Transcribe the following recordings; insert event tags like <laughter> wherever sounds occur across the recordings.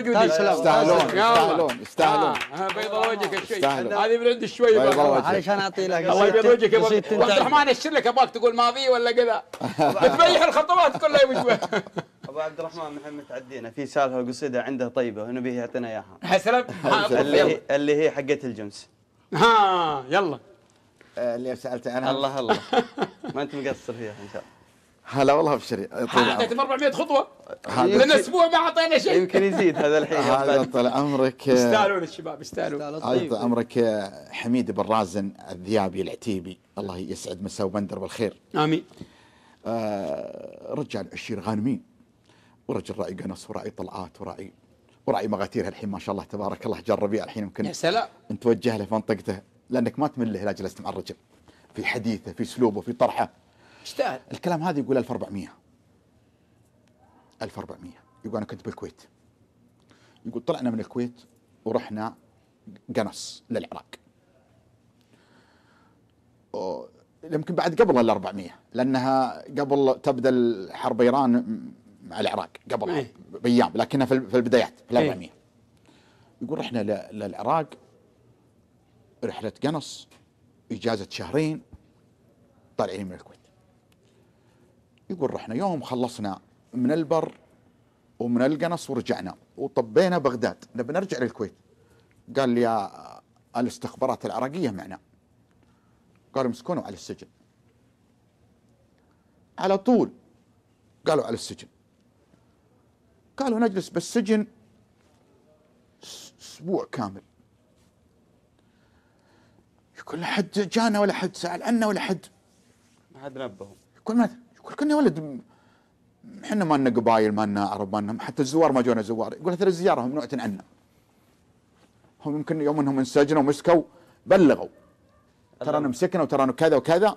يستاهلون يستاهلون آه، يستاهلون آه، آه، بيض وجهك الشيء هذه من عندي شوي علشان اعطي لك الله يبيض وجهك يا عبد الرحمن اشر لك ابغاك تقول ماضي ولا كذا تبيح الخطوات كلها يا ابو عبد الرحمن محمد متعدينا في سالفه قصيده عنده طيبه ونبيه يعطينا اياها حسنا اللي, اللي هي حقت الجمس ها يلا اللي سالته انا الله الله ما انت مقصر فيها ان شاء الله هلا والله ابشري اعطيتهم 400 خطوه لنا اسبوع ما اعطينا شيء يمكن يزيد هذا الحين هذا طال عمرك يستاهلون الشباب يستاهلون طال طيب. عمرك آه، حميد بن رازن الذيابي العتيبي الله يسعد مساء وبندر بالخير امين آه رجال عشير غانمين ورجل راعي قنص وراعي طلعات وراعي وراعي مغاتير الحين ما شاء الله تبارك الله جاء الربيع الحين يمكن يا سلام نتوجه له في منطقته لانك ما تمله اذا جلست مع الرجل في حديثه في اسلوبه في طرحه يستاهل الكلام هذا يقول 1400 1400 يقول انا كنت بالكويت يقول طلعنا من الكويت ورحنا قنص للعراق يمكن بعد قبل ال 400 لانها قبل تبدا حرب ايران مع العراق قبل إيه. بايام لكنها في البدايات في إيه. ال 400 يقول رحنا للعراق رحله قنص اجازه شهرين طالعين من الكويت يقول رحنا يوم خلصنا من البر ومن القنص ورجعنا وطبينا بغداد نبي نرجع للكويت قال لي الاستخبارات العراقيه معنا قالوا مسكونه على السجن على طول قالوا على السجن قالوا نجلس بالسجن اسبوع كامل يقول لا حد جانا ولا حد سال عنا ولا حد ما حد نبهه يقول ما يقول كنا ولد احنا ما لنا قبايل ما لنا عرب ما لنا حتى الزوار ما جونا زوار يقول ترى الزياره ممنوعه عنا هم يمكن يوم انهم انسجنوا ومسكوا بلغوا ترانا مسكنا وترانا كذا وكذا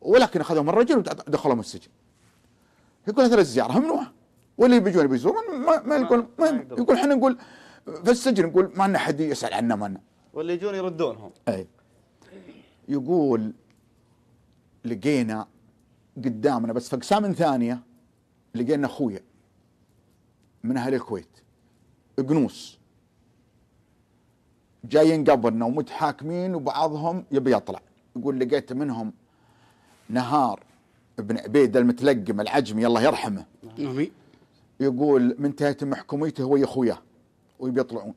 ولكن اخذهم الرجل ودخلهم السجن يقول ترى الزياره ممنوعه واللي بيجون بيزورون ما, ما يقول ما يقول احنا نقول في السجن نقول ما لنا حد يسال عنا ما لنا واللي يجون يردونهم اي يقول لقينا قدامنا بس في اقسام ثانيه لقينا اخويا من اهل الكويت قنوص جايين قبلنا ومتحاكمين وبعضهم يبي يطلع يقول لقيت منهم نهار ابن عبيد المتلقم العجمي الله يرحمه يقول من تهت محكوميته هو اخوياه ويبي يطلعون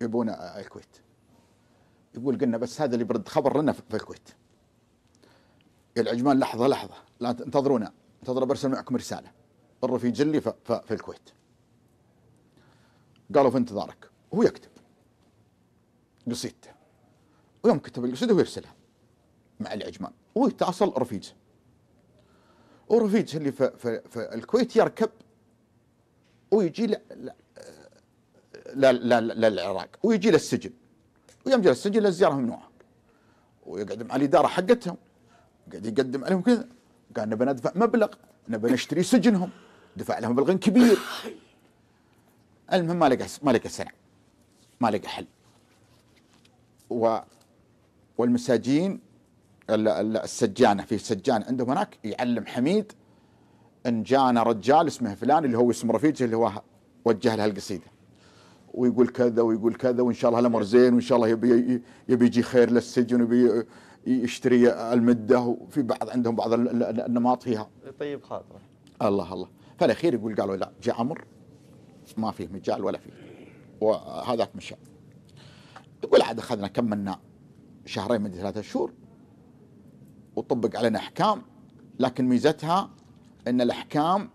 يبون الكويت يقول قلنا بس هذا اللي برد خبر لنا في الكويت يا العجمان لحظة لحظة لا انتظرونا انتظروا برسل معكم رسالة ضروا في جلي في الكويت قالوا في انتظارك هو يكتب قصيدته ويوم كتب القصيدة ويرسلها مع العجمان ويتواصل رفيج ورفيج اللي في, في, في الكويت يركب ويجي للعراق ويجي للسجن ويوم جاء السجن للزيارة ممنوعة ويقعد مع الإدارة حقتهم قاعد يقدم عليهم كذا قال نبى ندفع مبلغ نبى نشتري سجنهم دفع لهم مبلغ كبير المهم ما لقى ما لقى سنع ما لقى حل و والمساجين السجانه في سجان عندهم هناك يعلم حميد ان جانا رجال اسمه فلان اللي هو اسم رفيجه اللي هو وجه لها القصيده ويقول كذا ويقول كذا وان شاء الله الامر زين وان شاء الله يبي يبي يجي خير للسجن ويبي يشتري المده وفي بعض عندهم بعض النماط فيها طيب خاطره الله الله فالاخير يقول قالوا لا جاء امر ما فيه مجال ولا فيه وهذاك مشى يقول عاد اخذنا كملنا شهرين من ثلاثة شهور وطبق علينا احكام لكن ميزتها ان الاحكام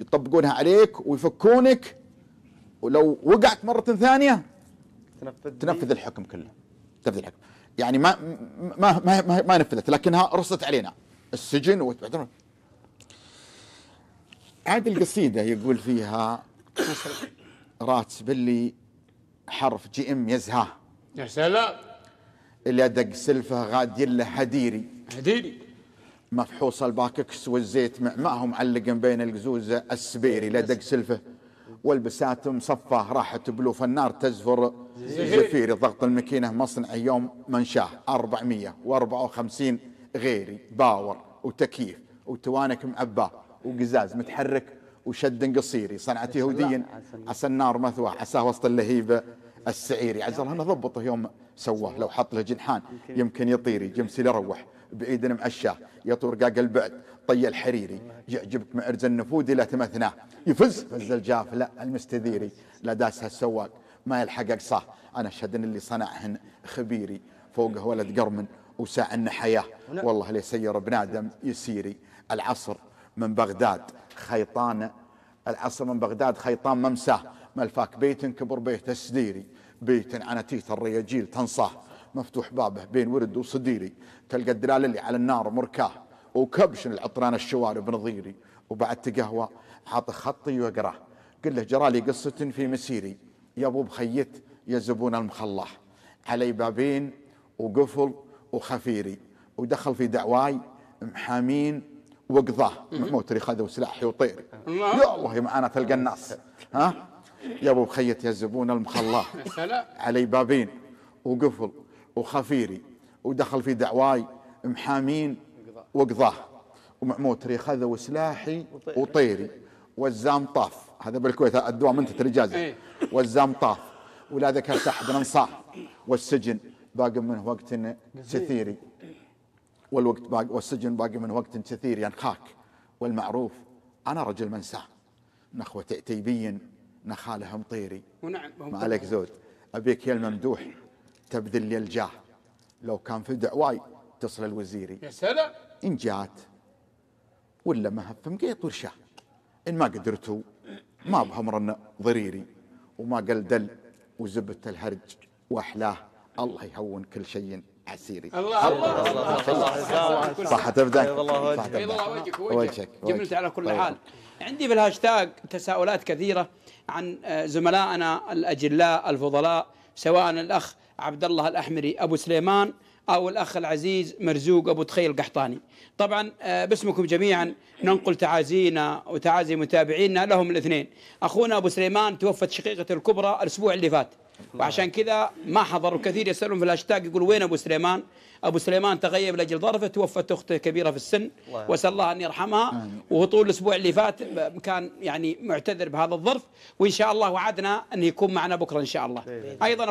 يطبقونها عليك ويفكونك ولو وقعت مرة ثانية تنفذ تنفذ الحكم كله تنفذ الحكم يعني ما ما ما, ما, ما نفذت لكنها رصت علينا السجن وبعدين عاد القصيدة يقول فيها راتب اللي حرف جي ام يزهاه يا سلام اللي ادق سلفه غاد له هديري هديري مفحوص الباككس والزيت معهم معلق بين القزوزة السبيري لا دق سلفه والبساتم صفه راحت بلوف فالنار تزفر زفيري ضغط الماكينه مصنعي يوم منشاه 454 غيري باور وتكييف وتوانك معباه وقزاز متحرك وشد قصيري صنعت يهوديا عسى النار مثواه عسى وسط اللهيب السعيري يعني عز الله نضبطه يوم سواه لو حط له جنحان يمكن يطير جمسي لروح يروح بعيد معشاه يطور قاق البعد طي الحريري يعجبك معرز النفود لا تمثناه يفز فز الجاف لا المستديري لا داسها السواق ما يلحق اقصاه انا اشهد ان اللي صنعهن خبيري فوقه ولد قرمن وساع ان حياه والله ليسير ابن ادم يسيري العصر من بغداد خيطان العصر من بغداد خيطان ممساه ملفاك بيت كبر بيت السديري بيت عنتيت الرياجيل تنصاه مفتوح بابه بين ورد وصديري تلقى الدلال اللي على النار مركاه وكبش العطران الشوارب نظيري وبعد تقهوى حاط خطي وقراه قل له جرالي قصة في مسيري يا ابو بخيت يا زبون المخلاه علي بابين وقفل وخفيري ودخل في دعواي محامين وقضاه محمود خذوا سلاحي وطيري يا الله معانا تلقى الناس ها يا ابو بخيت يا زبون المخلاة <laughs> علي بابين وقفل وخفيري ودخل في دعواي محامين وقضاه ومعموتري خذوا سلاحي وطيري والزام طاف هذا بالكويت الدوام انت ترجازي إيه. والزام طاف ولا ذكرت احد انصاف والسجن باقي من وقت كثيري والوقت باقي والسجن باقي من وقت كثير ينخاك يعني والمعروف انا رجل منساه نخوه تيبين نخاله مطيري ونعم ما عليك زود ابيك يا الممدوح تبذل لي الجاه لو كان في دعواي تصل الوزيري يا سلام ان جات ولا ما هفم مقيط ورشاه ان ما قدرتوا ما بهمرنا ضريري وما قل دل وزبت الهرج واحلاه الله يهون كل شيء عسيري الله الله الله صحة تبدا الله وجهك وجهك جملت على كل حال عندي في الهاشتاج تساؤلات كثيره عن آه، زملائنا الأجلاء الفضلاء سواء الأخ عبد الله الأحمري أبو سليمان أو الأخ العزيز مرزوق أبو تخيل القحطاني طبعا آه، باسمكم جميعا ننقل تعازينا وتعازي متابعينا لهم الاثنين أخونا أبو سليمان توفت شقيقة الكبرى الأسبوع اللي فات وعشان كذا ما حضروا كثير يسالون في الهاشتاج يقول وين ابو سليمان؟ ابو سليمان تغيب لاجل ظرفه توفت اخته كبيره في السن واسال الله ان يرحمها وهو طول الاسبوع اللي فات كان يعني معتذر بهذا الظرف وان شاء الله وعدنا انه يكون معنا بكره ان شاء الله ايضا